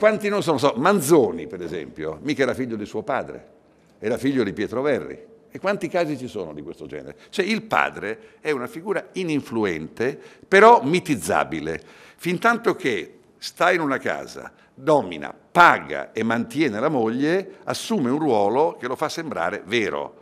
Quanti non sono, so, Manzoni per esempio, mica era figlio di suo padre, era figlio di Pietro Verri. E quanti casi ci sono di questo genere? Cioè il padre è una figura ininfluente, però mitizzabile, fintanto che sta in una casa, domina, paga e mantiene la moglie, assume un ruolo che lo fa sembrare vero.